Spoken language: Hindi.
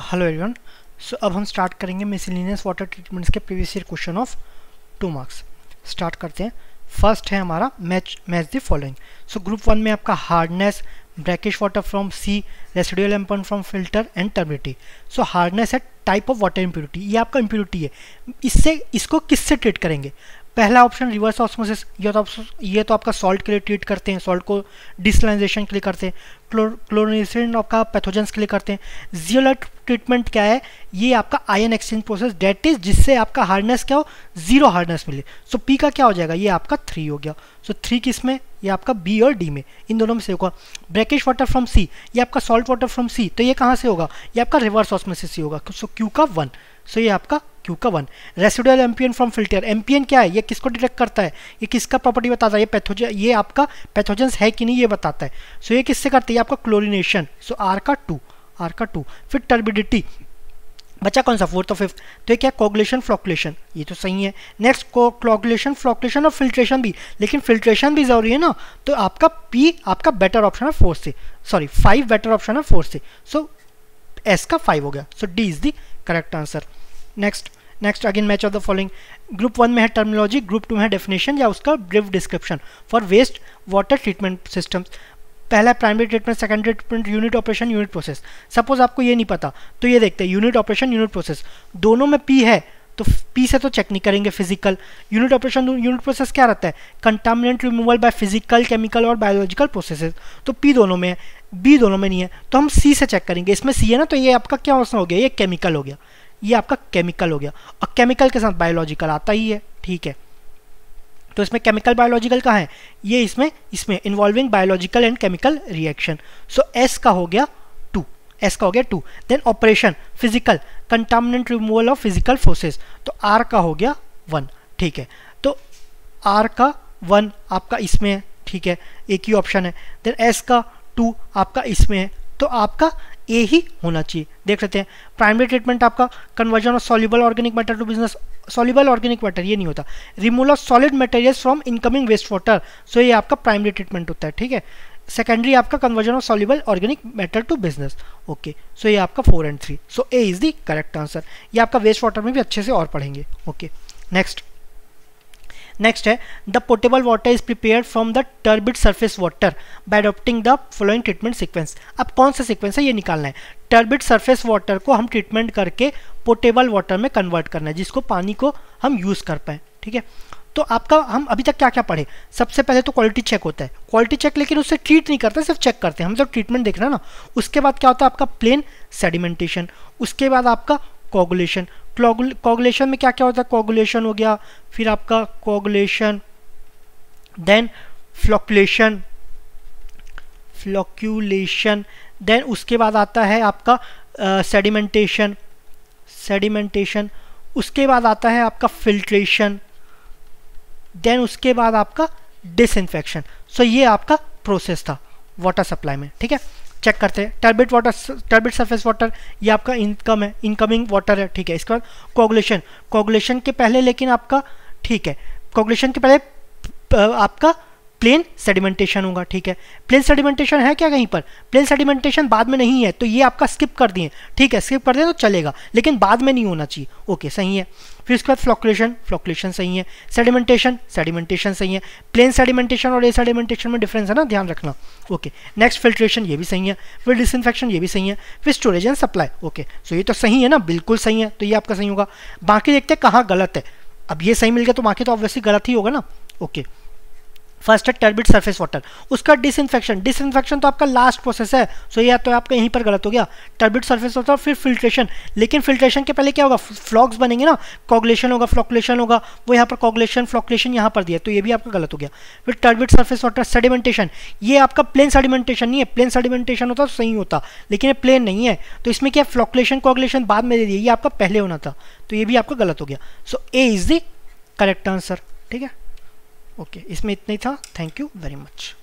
हेलो एवरीवन सो अब हम स्टार्ट करेंगे मिसलिनियस वाटर ट्रीटमेंट्स के previous year question of two marks start करते हैं फर्स्ट है हमारा match match the following so group one में आपका hardness brackish water from sea residual एम्पन from filter and turbidity so hardness है टाइप ऑफ वाटर इम्प्योरिटी ये आपका इम्प्योरिटी है इससे इसको किससे ट्रीट करेंगे पहला ऑप्शन रिवर्स ऑस्मोसिस ये तो ये तो आपका सॉल्ट के लिए ट्रीट करते हैं सॉल्ट को डिसलाइजेशन के लिए करते हैं क्लो, क्लोरिनेशन आपका पैथोजेंस के लिए करते हैं जियोलाइट ट्रीटमेंट क्या है ये आपका ion exchange process that is जिससे आपका हार्डनेस क्या हो जीरो हार्डनेस मिले सो पी का क्या हो जाएगा ये आपका थ्री हो गया सो थ्री किस में ये आपका बी और डी में इन दोनों में से होगा ब्रेकेज वाटर फ्रॉम सी ये आपका सॉल्ट वाटर फ्रॉम सी तो ये कहाँ से होगा ये आपका रिवर्स ऑस्मोसिस से होगा सो क्यू का वन सो ये आपका क्यू का वन रेसिडुअल एम्पियन फ्रॉम फिल्टर एम्पियन क्या है ये किसको डिटेक्ट करता है ये किसका प्रॉपर्टी बताता है ये पैथोजन ये आपका पैथोजेंस है कि नहीं ये बताता है सो so, ये किससे करती है आपका क्लोरिनेशन सो आर का टू आर का टू फिर टर्बिडिटी बच्चा कौन सा फोर्थ और फिफ्थ तो ये क्या कोगुलेशन फ्लॉकुलेशन ये तो सही है नेक्स्ट कोगुलेशन फ्लॉकुलेशन और फिल्ट्रेशन भी लेकिन फिल्ट्रेशन भी ज़रूरी है ना तो आपका पी आपका बेटर ऑप्शन है फोर्थ से सॉरी फाइव बेटर ऑप्शन है फोर्थ से सो so, एस का फाइव हो गया so D is the correct answer next next again match of the following group one में है टर्मिनोलॉजी ग्रुप टू में है डेफिनेशन या उसका brief description for waste water treatment system पहला primary treatment secondary treatment unit operation unit process suppose आपको ये नहीं पता तो ये देखते हैं यूनिट ऑपरेशन यूनिट प्रोसेस दोनों में पी है तो पी से तो चेक नहीं करेंगे physical unit operation unit process क्या रहता है contaminant removal by physical chemical और बायोलॉजिकल प्रोसेसेस तो पी दोनों में है बी दोनों में नहीं है तो हम सी से चेक करेंगे इसमें सी है ना तो ये आपका क्या ऑप्शन हो गया ये केमिकल हो गया ये आपका केमिकल हो गया और केमिकल के साथ बायोलॉजिकल आता ही है ठीक है तो इसमें केमिकल बायोलॉजिकल कहाँ है ये इसमें इसमें involving biological and chemical reaction so S का हो गया टू एस का हो गया two then operation physical contaminant removal of physical forces तो आर का हो गया वन ठीक है तो आर का वन आपका इसमें है ठीक है एक ही ऑप्शन है देन एस का टू आपका इसमें है तो आपका ए ही होना चाहिए देख लेते हैं प्राइमरी ट्रीटमेंट आपका conversion of soluble organic matter to business soluble organic matter ये नहीं होता removal of solid material from incoming waste water so ये आपका प्राइमरी ट्रीटमेंट होता है ठीक है सेकेंडरी आपका conversion of soluble organic matter to business okay so ये आपका four and three so A is the correct answer ये आपका वेस्ट वाटर में भी अच्छे से और पढ़ेंगे ओके okay. नेक्स्ट नेक्स्ट है the portable water is prepare from the turbid surface water by adopting the following treatment sequence अब कौन सा सिक्वेंस है ये निकालना है टर्बिड सर्फेस वाटर को हम ट्रीटमेंट करके पोर्टेबल वाटर में कन्वर्ट करना है जिसको पानी को हम यूज़ कर पाए ठीक है तो आपका हम अभी तक क्या क्या पढ़े सबसे पहले तो क्वालिटी चेक होता है क्वालिटी चेक लेकिन उससे ट्रीट नहीं करते सिर्फ चेक करते हैं हम जब ट्रीटमेंट देख रहे हैं ना उसके बाद क्या होता है आपका प्लेन सेडिमेंटेशन उसके बाद आपका कोगुलेशन कॉगुलेशन में क्या क्या होता है कॉगुलेशन हो गया फिर आपका coagulation then flocculation flocculation then उसके बाद आता है आपका सेडिमेंटेशन सेडिमेंटेशन उसके बाद आता है आपका फिल्ट्रेशन देन उसके बाद आपका डिसइंफेक्शन सो so, ये आपका प्रोसेस था वाटर सप्लाई में ठीक है चेक करते हैं turbid water turbid surface water ये आपका इनकम है इनकमिंग वाटर है ठीक है इसके बाद कोगुलेशन कोगुलेशन के पहले लेकिन आपका ठीक है कोगुलेशन के पहले आपका प्लेन सेडिमेंटेशन होगा ठीक है प्लेन सेडिमेंटेशन है क्या कहीं पर प्लेन सेडिमेंटेशन बाद में नहीं है तो ये आपका स्किप कर दिए ठीक है स्किप कर दें तो चलेगा लेकिन बाद में नहीं होना चाहिए ओके सही है फिर उसके बाद फ्लॉकुलेशन फ्लॉकुलेशन सही है सेडिमेंटेशन सेडिमेंटेशन सही है प्लेन सेडिमेंटेशन और ए सेडिमेंटेशन में डिफरेंस है ना ध्यान रखना ओके नेक्स्ट फिल्ट्रेशन ये भी सही है फिर डिसइनफेक्शन ये भी सही है फिर storage and supply okay so ये तो सही है ना बिल्कुल सही है तो ये आपका सही होगा बाकी देखते हैं कहाँ गलत है अब ये सही मिल गया तो बाकी तो ऑब्वियसली गलत ही होगा ना ओके okay. फर्स्ट है टर्बिट सर्फेस वाटर उसका डिसइनफेक्शन डिसइनफेक्शन तो आपका लास्ट प्रोसेस है सो so, या तो आपका यहीं पर गलत हो गया टर्बिट सर्फेस वाटर फिर फिल्ट्रेशन लेकिन फिल्ट्रेशन के पहले क्या होगा फ्लॉक्स बनेंगे ना कॉगुलेशन होगा फ्लॉकुलेशन होगा वो यहाँ पर कॉगुलेशन फ्लॉकुलेशन यहाँ पर दिया तो ये भी आपका गलत हो गया फिर टर्बिट सर्फेस वाटर सेडिमेंटेशन ये आपका प्लेन सेडिमेंटेशन नहीं है प्लेन सेडिमेंटेशन होता तो सही होता लेकिन ये प्लेन नहीं है तो इसमें क्या फ्लॉकुलेशन कॉगुलेशन बाद में दे दिया ये आपका पहले होना था तो ये भी आपका गलत हो गया so A is the correct answer ठीक है ओके okay, इसमें इतना ही था थैंक यू वेरी मच